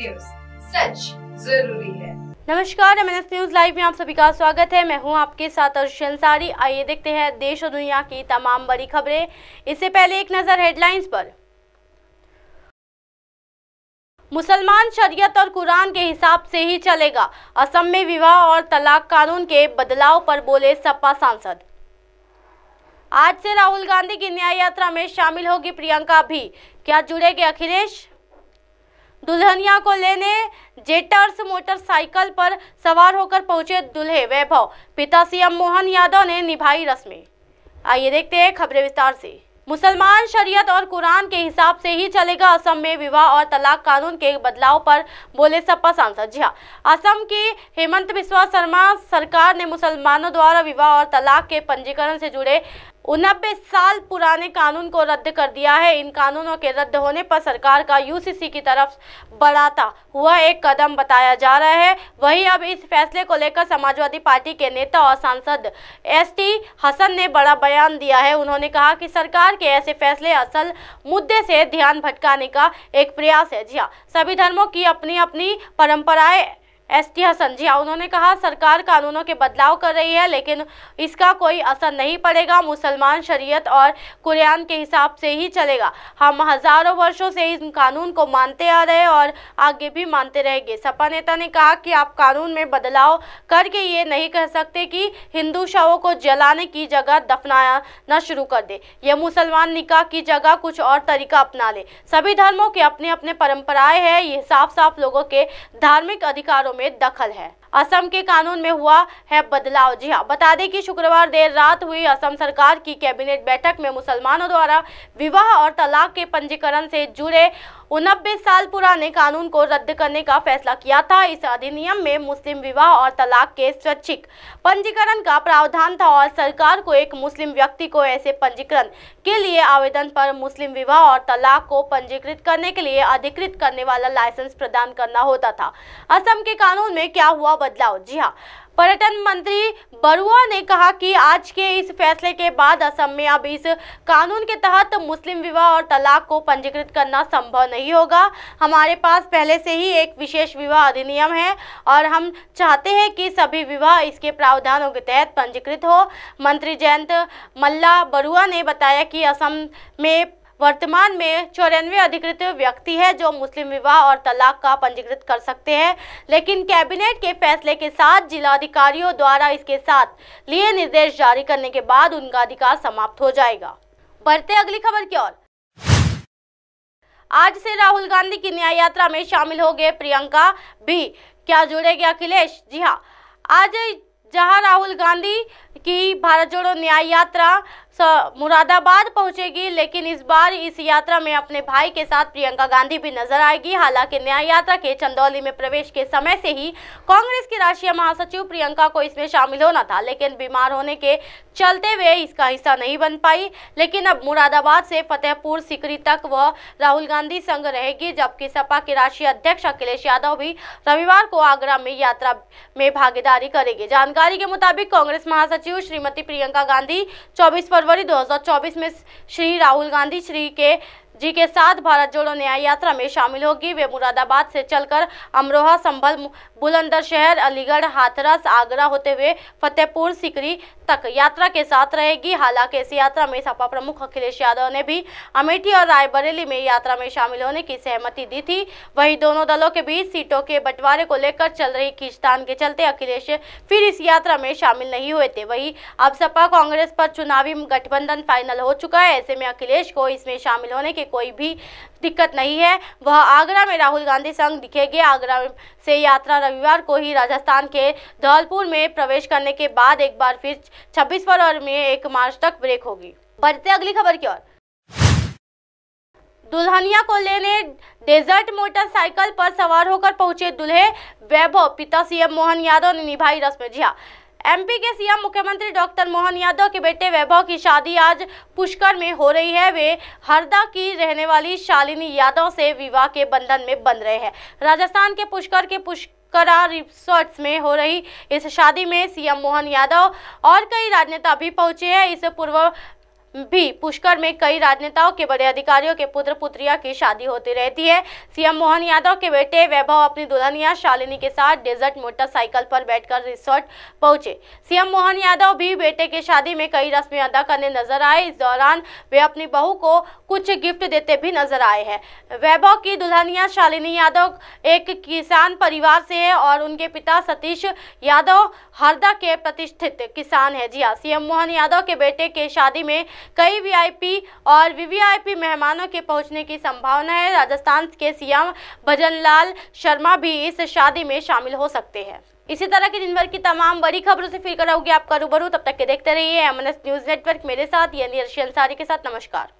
news सच जरूरी है नमस्कार एम न्यूज लाइव में आप सभी का स्वागत है मैं हूं आपके साथ अर्श अंसारी आइए देखते हैं देश और दुनिया की तमाम बड़ी खबरें इससे पहले एक नजर हेडलाइंस पर मुसलमान शरीयत और कुरान के हिसाब से ही चलेगा असम में विवाह और तलाक कानून के बदलाव पर बोले सपा सांसद आज से राहुल गांधी की न्याय यात्रा में शामिल होगी प्रियंका भी क्या जुड़ेगी अखिलेश दुल्हनिया को लेने जेटर्स मोटरसाइकिल पर सवार होकर पहुंचे दुल्हे वैभव पिता सीएम मोहन यादव ने निभाई रस्में आइए देखते हैं खबरें विस्तार से मुसलमान शरीयत और कुरान के हिसाब से ही चलेगा असम में विवाह और तलाक कानून के बदलाव पर बोले सपा सांसद जी असम की हेमंत बिस्वा शर्मा सरकार ने मुसलमानों द्वारा विवाह और तलाक के पंजीकरण से जुड़े उनबे साल पुराने कानून को रद्द कर दिया है इन कानूनों के रद्द होने पर सरकार का यूसीसी की तरफ बढ़ाता हुआ एक कदम बताया जा रहा है वहीं अब इस फैसले को लेकर समाजवादी पार्टी के नेता और सांसद एसटी हसन ने बड़ा बयान दिया है उन्होंने कहा कि सरकार के ऐसे फैसले असल मुद्दे से ध्यान भटकाने का एक प्रयास है जी हाँ सभी धर्मों की अपनी अपनी परंपराएं एस टी हाँ उन्होंने कहा सरकार कानूनों के बदलाव कर रही है लेकिन इसका कोई असर नहीं पड़ेगा मुसलमान शरीयत और कुरान के हिसाब से ही चलेगा हम हज़ारों वर्षों से इस कानून को मानते आ रहे और आगे भी मानते रहेंगे सपा नेता ने कहा कि आप कानून में बदलाव करके ये नहीं कह सकते कि हिंदू शवों को जलाने की जगह दफनाना शुरू कर दे यह मुसलमान निकाह की जगह कुछ और तरीका अपना ले सभी धर्मों के अपने अपने परंपराएं हैं ये साफ साफ लोगों के धार्मिक अधिकारों में दखल है असम के कानून में हुआ है बदलाव जी हाँ बता दें कि शुक्रवार देर रात हुई असम सरकार की कैबिनेट बैठक में मुसलमानों द्वारा विवाह और तलाक के पंजीकरण से जुड़े उनबे साल पुराने कानून को रद्द करने का फैसला किया था इस अधिनियम में मुस्लिम विवाह और तलाक के स्वैच्छिक पंजीकरण का प्रावधान था और सरकार को एक मुस्लिम व्यक्ति को ऐसे पंजीकरण के लिए आवेदन पर मुस्लिम विवाह और तलाक को पंजीकृत करने के लिए अधिकृत करने वाला लाइसेंस प्रदान करना होता था असम के कानून में क्या हुआ बदलाव जी हाँ पर्यटन मंत्री बरुआ ने कहा कि आज के इस फैसले के बाद असम में अब इस कानून के तहत मुस्लिम विवाह और तलाक को पंजीकृत करना संभव नहीं होगा हमारे पास पहले से ही एक विशेष विवाह अधिनियम है और हम चाहते हैं कि सभी विवाह इसके प्रावधानों के तहत पंजीकृत हो मंत्री जयंत मल्ला बरुआ ने बताया कि असम में वर्तमान में चौरानवे अधिकृत व्यक्ति है जो मुस्लिम विवाह और तलाक का पंजीकृत कर सकते हैं लेकिन कैबिनेट के फैसले के साथ जिलाधिकारियों द्वारा इसके साथ लिए निर्देश जारी करने के बाद उनका अधिकार समाप्त हो जाएगा बढ़ते अगली खबर की ओर आज से राहुल गांधी की न्याय यात्रा में शामिल हो गए प्रियंका भी क्या जुड़ेंगे अखिलेश जी हाँ आज जहां राहुल गांधी की भारत जोड़ो न्याय यात्रा मुरादाबाद पहुंचेगी लेकिन इस बार इस यात्रा में अपने भाई के साथ प्रियंका गांधी भी नजर आएगी हालांकि न्याय यात्रा के चंदौली में प्रवेश के समय से ही कांग्रेस की राष्ट्रीय महासचिव प्रियंका को इसमें शामिल होना था लेकिन बीमार होने के चलते वे इसका हिस्सा नहीं बन पाई लेकिन अब मुरादाबाद से फतेहपुर सिकरी तक वह राहुल गांधी संग रहेगी जबकि सपा के राष्ट्रीय अध्यक्ष अखिलेश यादव भी रविवार को आगरा में यात्रा में भागीदारी करेगी जानकारी के मुताबिक कांग्रेस महासचिव श्रीमती प्रियंका गांधी चौबीस फरवरी 2024 में श्री राहुल गांधी श्री के जी के साथ भारत जोड़ो न्याय यात्रा में शामिल होगी वे मुरादाबाद से चलकर अमरोहा संभल बुलंदशहर अलीगढ़ हाथरस आगरा होते हुए फतेहपुर सिकरी तक यात्रा के साथ रहेगी हालांकि इस यात्रा में सपा प्रमुख अखिलेश यादव ने भी अमेठी और रायबरेली में यात्रा में शामिल होने की सहमति दी थी वहीं दोनों दलों के बीच सीटों के बंटवारे को लेकर चल रही खींचतान के चलते अखिलेश फिर इस यात्रा में शामिल नहीं हुए थे वहीं अब सपा कांग्रेस पर चुनावी गठबंधन फाइनल हो चुका है ऐसे में अखिलेश को इसमें शामिल होने की कोई भी दिक्कत नहीं है वह आगरा में राहुल गांधी संग दिखेंगे आगरा से यात्रा रविवार को ही राजस्थान के धौलपुर में प्रवेश करने के बाद एक बार फिर छब्बीस फरवरी में एक मार्च तक ब्रेक होगी बढ़ते अगली खबर की ओर दुल्हनिया को लेने डेजर्ट मोटरसाइकिल पर सवार होकर पहुंचे दुल्हे वैभव पिता सीएम मोहन यादव ने निभाई रस्म जिया एमपी के सीएम मुख्यमंत्री डॉक्टर मोहन यादव के बेटे वैभव की शादी आज पुष्कर में हो रही है वे हरदा की रहने वाली शालिनी यादव से विवाह के बंधन में बंध रहे हैं राजस्थान के पुष्कर के पुष्कर करा रिसोर्ट्स में हो रही इस शादी में सीएम मोहन यादव और कई राजनेता भी पहुंचे हैं इस पूर्व भी पुष्कर में कई राजनेताओं के बड़े अधिकारियों के पुत्र पुत्रिया की शादी होती रहती है सीएम मोहन यादव के बेटे वैभव अपनी दुल्हनिया शालिनी के साथ डेजर्ट मोटरसाइकिल पर बैठकर रिसोर्ट पहुंचे सीएम मोहन यादव भी बेटे की शादी में कई रस्में अदा करने नजर आए इस दौरान वे अपनी बहू को कुछ गिफ्ट देते भी नजर आए हैं वैभव की दुल्हनिया शालिनी यादव एक किसान परिवार से है और उनके पिता सतीश यादव हरदा के प्रतिष्ठित किसान है जी हाँ सीएम मोहन यादव के बेटे के शादी में कई वीआईपी और वीवीआईपी मेहमानों के पहुंचने की संभावना है राजस्थान के सीएम भजनलाल शर्मा भी इस शादी में शामिल हो सकते हैं इसी तरह की दिन भर की तमाम बड़ी खबरों से फिर कराऊंगी आपका रूबरू तब तक के देखते रहिए एम न्यूज नेटवर्क मेरे साथ यानी अर्शी अंसारी के साथ नमस्कार